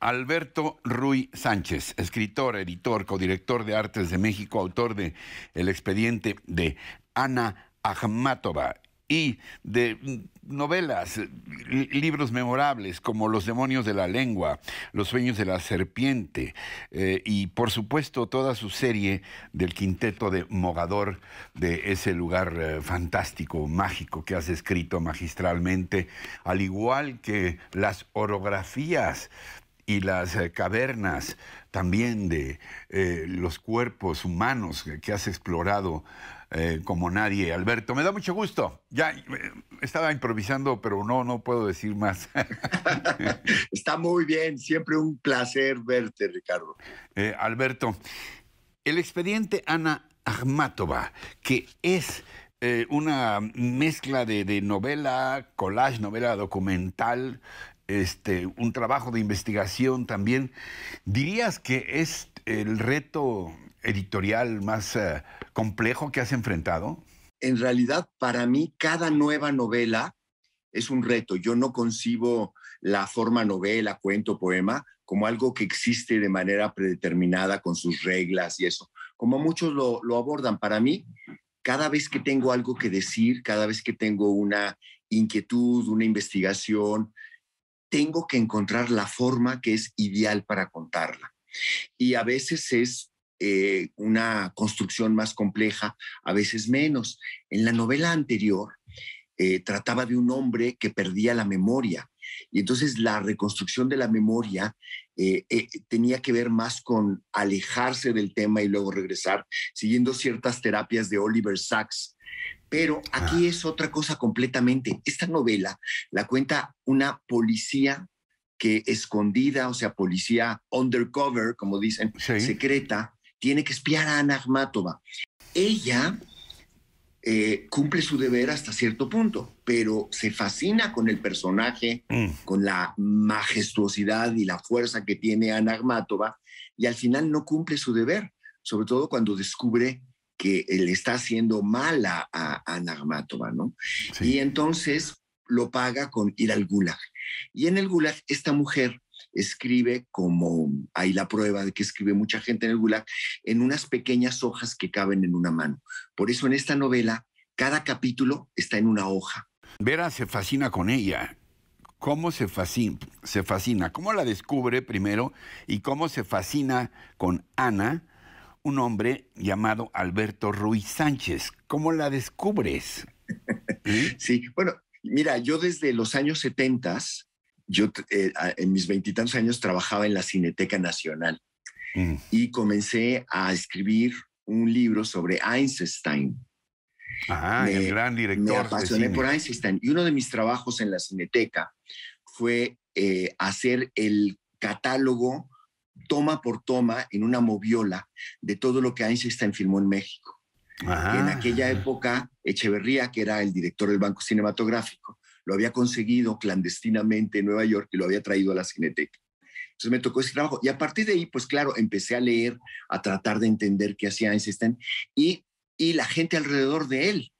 Alberto Ruiz Sánchez, escritor, editor, codirector de Artes de México, autor de El expediente de Ana Akhmatova y de novelas, libros memorables como Los demonios de la lengua, Los sueños de la serpiente eh, y por supuesto toda su serie del quinteto de Mogador, de ese lugar eh, fantástico, mágico que has escrito magistralmente, al igual que las orografías y las eh, cavernas también de eh, los cuerpos humanos que has explorado eh, como nadie. Alberto, me da mucho gusto. Ya estaba improvisando, pero no, no puedo decir más. Está muy bien, siempre un placer verte, Ricardo. Alberto, el expediente Ana armatova que es una mezcla de novela, collage, novela documental, este, un trabajo de investigación también. ¿Dirías que es el reto editorial más eh, complejo que has enfrentado? En realidad, para mí, cada nueva novela es un reto. Yo no concibo la forma novela, cuento, poema como algo que existe de manera predeterminada con sus reglas y eso. Como muchos lo abordan, para mí, cada vez que tengo algo que decir, cada vez que tengo una inquietud, una investigación, tengo que encontrar la forma que es ideal para contarla. Y a veces es eh, una construcción más compleja, a veces menos. En la novela anterior eh, trataba de un hombre que perdía la memoria y entonces la reconstrucción de la memoria eh, tenía que ver más con alejarse del tema y luego regresar, siguiendo ciertas terapias de Oliver Sacks, pero aquí ah. es otra cosa completamente. Esta novela la cuenta una policía que escondida, o sea, policía undercover, como dicen, secreta, tiene que espiar a Ana Ella eh, cumple su deber hasta cierto punto, pero se fascina con el personaje, mm. con la majestuosidad y la fuerza que tiene Ana y al final no cumple su deber, sobre todo cuando descubre le está haciendo mal a, Ana ¿no? Y entonces lo paga con ir al gulag. Y en el gulag, esta mujer escribe como, hay la prueba de que escribe mucha gente en el gulag, en unas pequeñas hojas que caben en una mano. Por eso en esta novela, cada capítulo está en una hoja. Vera se fascina con ella. ¿Cómo Se fascina. ¿Cómo la descubre primero? ¿Y cómo se fascina con Ana? un hombre llamado Alberto Ruiz Sánchez. ¿Cómo la descubres? Sí, bueno, mira, yo desde los años 70, yo eh, en mis veintitantos años trabajaba en la Cineteca Nacional mm. y comencé a escribir un libro sobre Einstein. Ajá, ah, el gran director. Me apasioné por Einstein y uno de mis trabajos en la Cineteca fue eh, hacer el catálogo toma por toma en una moviola de todo lo que Einstein filmó en México. En ah. aquella época, Echeverría, que era el director del Banco Cinematográfico, lo había conseguido clandestinamente en Nueva York y lo había traído a la Cineteca. Entonces me tocó ese trabajo. Y a partir de ahí, pues claro, empecé a leer, a tratar de entender qué hacía Einstein y, la gente alrededor de él,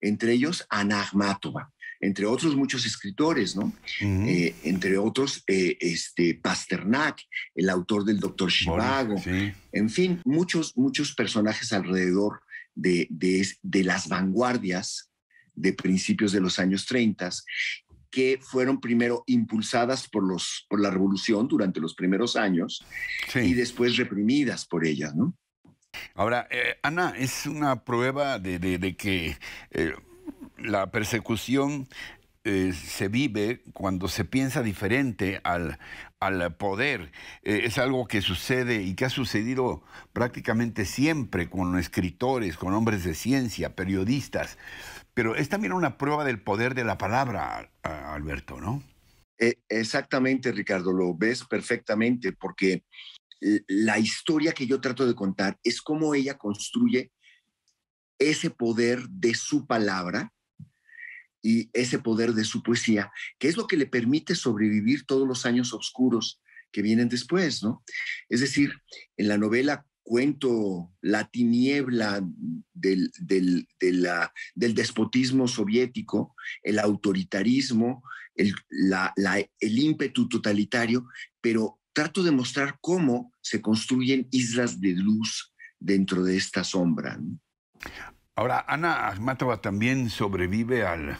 entre ellos Ana entre otros muchos escritores, ¿no? Eh, entre otros, eh, este, Pasternak, el autor del Doctor Chivago, en fin, muchos, muchos personajes alrededor de, de, las vanguardias de principios de los años 30 que fueron primero impulsadas por, los, por la revolución durante los primeros años y después reprimidas por ella. ¿no? Ahora, eh, Ana, es una prueba de, que la persecución eh, se vive cuando se piensa diferente al, al poder. Eh, es algo que sucede y que ha sucedido prácticamente siempre con escritores, con hombres de ciencia, periodistas. Pero es también una prueba del poder de la palabra, Alberto, ¿no? Eh, exactamente, Ricardo, lo ves perfectamente, porque la historia que yo trato de contar es cómo ella construye ese poder de su palabra y ese poder de su poesía, que es lo que le permite sobrevivir todos los años oscuros que vienen después, ¿no? Es decir, en la novela cuento la tiniebla del, de del despotismo soviético, el autoritarismo, el, el ímpetu totalitario, pero trato de mostrar cómo se construyen islas de luz dentro de esta sombra. Ahora, Ana Akhmatova también sobrevive al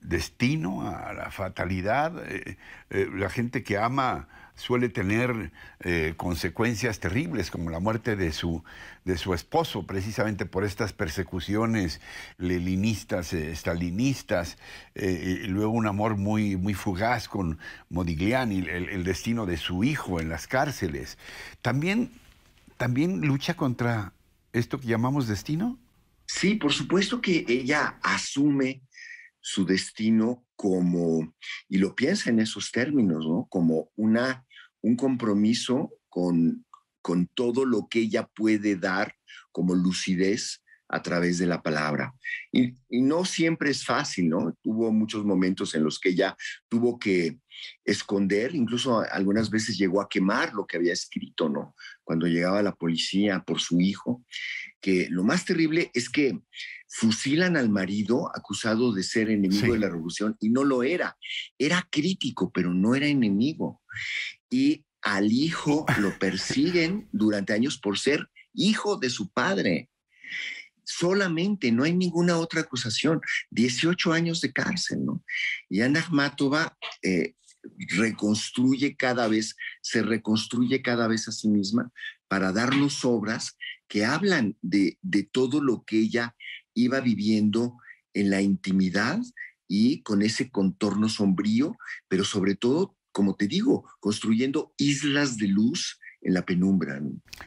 destino, a la fatalidad. Eh, eh, la gente que ama suele tener eh, consecuencias terribles, como la muerte de su, de su esposo, precisamente por estas persecuciones lelinistas, stalinistas, y luego un amor muy, muy fugaz con Modigliani, el, el destino de su hijo en las cárceles. También, también lucha contra esto que llamamos destino. Sí, por supuesto que ella asume su destino como, y lo piensa en esos términos, ¿no? Como un compromiso con, con todo lo que ella puede dar como lucidez a través de la palabra. Y, no siempre es fácil, ¿no? Hubo muchos momentos en los que ya tuvo que esconder, incluso algunas veces llegó a quemar lo que había escrito, ¿no? Cuando llegaba la policía por su hijo, que lo más terrible es que fusilan al marido acusado de ser enemigo de la revolución y no lo era, era crítico, pero no era enemigo. Y al hijo lo persiguen durante años por ser hijo de su padre solamente, no hay ninguna otra acusación, 18 años de cárcel, ¿no? Y Ana Akhmatova eh, reconstruye cada vez, se reconstruye cada vez a sí misma para darnos obras que hablan de, de todo lo que ella iba viviendo en la intimidad y con ese contorno sombrío, pero sobre todo, como te digo, construyendo islas de luz en la penumbra.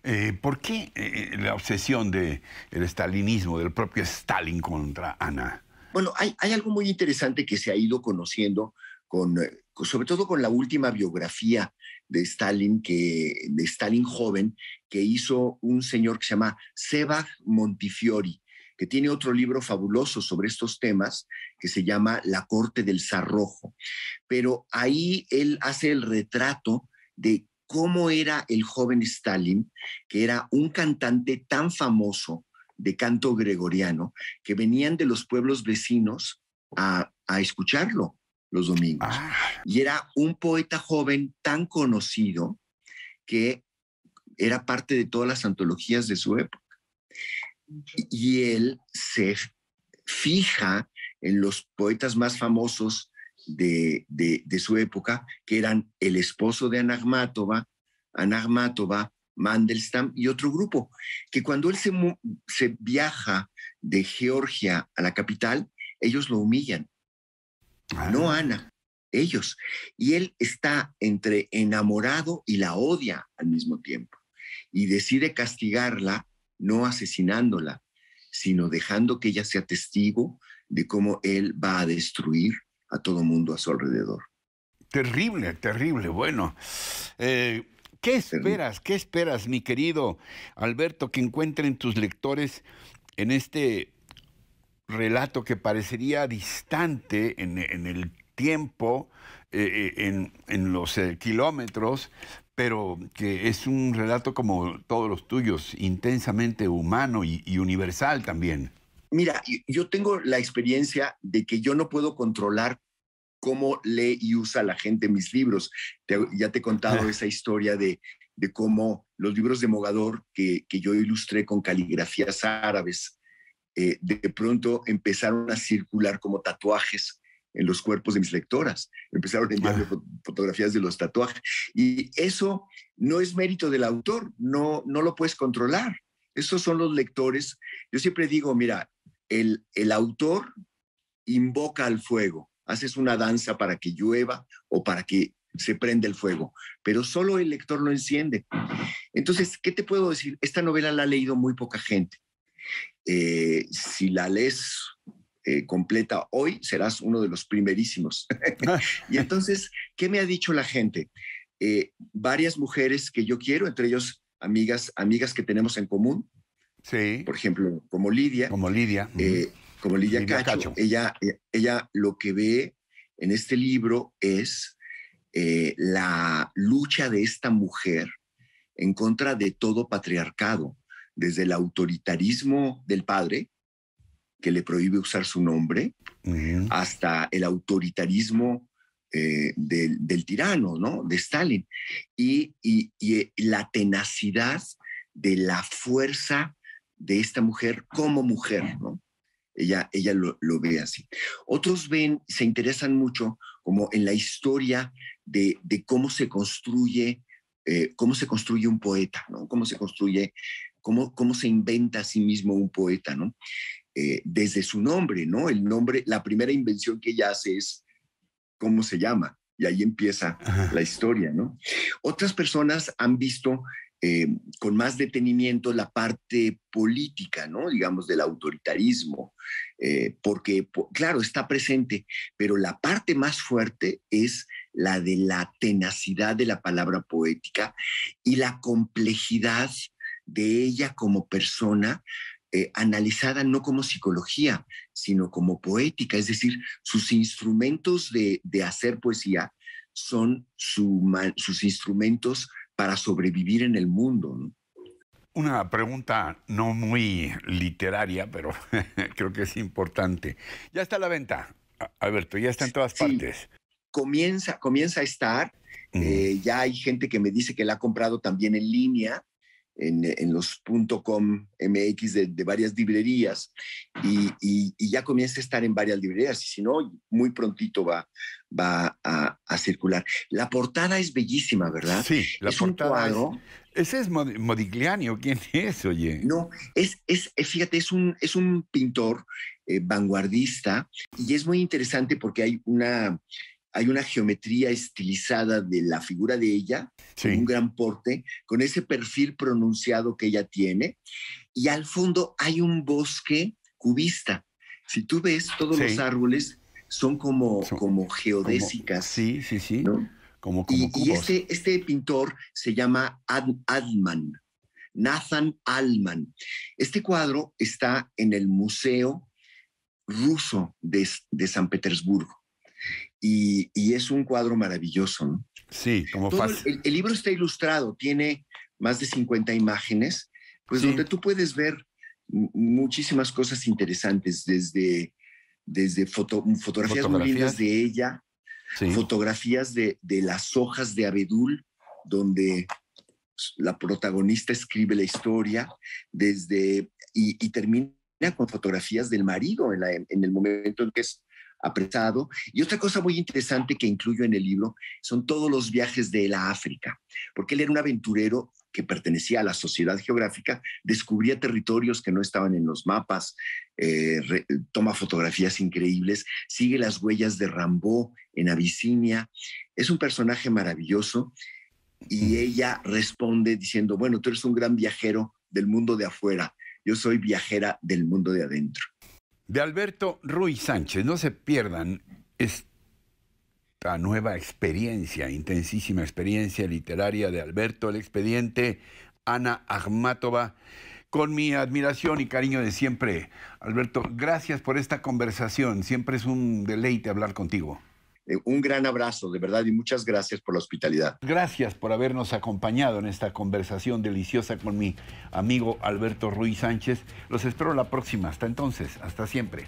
Eh, ¿Por qué eh, eh, la obsesión del el stalinismo, del propio Stalin contra Ana? Bueno, hay, algo muy interesante que se ha ido conociendo, con, sobre todo con la última biografía de Stalin, que, de Stalin joven, que hizo un señor que se llama Sebag Montifiori, que tiene otro libro fabuloso sobre estos temas, que se llama La corte del zarrojo. Pero ahí él hace el retrato de cómo era el joven Stalin, que era un cantante tan famoso de canto gregoriano, que venían de los pueblos vecinos a, escucharlo los domingos. Ah. Y era un poeta joven tan conocido que era parte de todas las antologías de su época. Y él se fija en los poetas más famosos de, su época, que eran el esposo de Anagmatova, Anagmatova, Mandelstam y otro grupo, que cuando él se, viaja de Georgia a la capital, ellos lo humillan. Ah. No Ana, ellos. Y él está entre enamorado y la odia al mismo tiempo. Y decide castigarla, no asesinándola, sino dejando que ella sea testigo de cómo él va a destruir a todo mundo a su alrededor. Terrible, terrible. Bueno, eh, ¿qué esperas? ¿Qué esperas, mi querido Alberto, que encuentren tus lectores en este relato que parecería distante en, el tiempo, eh, eh, en, los kilómetros, pero que es un relato como todos los tuyos, intensamente humano y universal también. Mira, yo tengo la experiencia de que yo no puedo controlar cómo lee y usa la gente mis libros. ya te he contado ah. esa historia de, cómo los libros de Mogador que, yo ilustré con caligrafías árabes, eh, de pronto empezaron a circular como tatuajes en los cuerpos de mis lectoras. Empezaron a tener ah. fotografías de los tatuajes. Y eso no es mérito del autor, no, no lo puedes controlar. Esos son los lectores. Yo siempre digo, mira, el, el autor invoca al fuego, haces una danza para que llueva o para que se prenda el fuego, pero solo el lector lo enciende. Entonces, ¿qué te puedo decir? Esta novela la ha leído muy poca gente. Eh, si la lees eh, completa hoy, serás uno de los primerísimos. y entonces, ¿qué me ha dicho la gente? Eh, varias mujeres que yo quiero, entre ellos amigas, amigas que tenemos en común. Sí. Por ejemplo, como Lidia. Como Lidia. Eh, como Lidia, Cacho, Ella, eh, ella lo que ve en este libro es eh, la lucha de esta mujer en contra de todo patriarcado, desde el autoritarismo del padre, que le prohíbe usar su nombre, hasta el autoritarismo eh, del, tirano, ¿no? De Stalin. Y, la tenacidad de la fuerza de esta mujer como mujer, ¿no? Ella, ella lo, ve así. Otros ven, se interesan mucho como en la historia de, cómo se construye, eh, cómo se construye un poeta, ¿no? Cómo se construye, cómo, cómo se inventa a sí mismo un poeta, ¿no? Eh, desde su nombre, ¿no? El nombre, la primera invención que ella hace es cómo se llama. Y ahí empieza la historia, ¿no? Otras personas han visto eh, con más detenimiento la parte política, ¿no? Digamos, del autoritarismo, eh, porque, claro, está presente, pero la parte más fuerte es la de la tenacidad de la palabra poética y la complejidad de ella como persona eh, analizada no como psicología, sino como poética, es decir, sus instrumentos de, hacer poesía son sus instrumentos para sobrevivir en el mundo. Una pregunta no muy literaria, pero creo que es importante. Ya está a la venta, Alberto, ya está en todas partes. Comienza, comienza a estar. Eh, ya hay gente que me dice que la ha comprado también en línea en, en los .com MX de, varias librerías y, ya comienza a estar en varias librerías y si no, muy prontito va, va a, circular. La portada es bellísima, ¿verdad? Sí, la portada. es, ¿Ese es Modigliani o quién es, oye? No, es, fíjate, es un, es un pintor eh, vanguardista y es muy interesante porque hay una hay una geometría estilizada de la figura de ella, un gran porte, con ese perfil pronunciado que ella tiene, y al fondo hay un bosque cubista. Si tú ves, todos los árboles son como, como geodésicas. sí, sí, sí. Como, como y, este, este, pintor se llama Adman, Nathan Alman. Este cuadro está en el Museo Ruso de San Petersburgo y, es un cuadro maravilloso. Sí, como El, libro está ilustrado, tiene más de 50 imágenes, pues donde tú puedes ver muchísimas cosas interesantes, desde, desde foto, fotografías, muy lindas de ella, fotografías de, las hojas de abedul, donde la protagonista escribe la historia desde y, termina con fotografías del marido en, en el momento en que es apresado. Y otra cosa muy interesante que incluyo en el libro son todos los viajes de él a África, porque él era un aventurero que pertenecía a la sociedad geográfica, descubría territorios que no estaban en los mapas, eh, toma fotografías increíbles, sigue las huellas de Rambó en Abisinia. Es un personaje maravilloso y ella responde diciendo, bueno, tú eres un gran viajero del mundo de afuera, yo soy viajera del mundo de adentro de Alberto Ruiz Sánchez. No se pierdan esta nueva experiencia, intensísima experiencia literaria de Alberto el Expediente, Ana Armatova. Con mi admiración y cariño de siempre, Alberto, gracias por esta conversación. Siempre es un deleite hablar contigo. Eh, un gran abrazo, de verdad, y muchas gracias por la hospitalidad. Gracias por habernos acompañado en esta conversación deliciosa con mi amigo Alberto Ruiz Sánchez. Los espero la próxima. Hasta entonces, hasta siempre.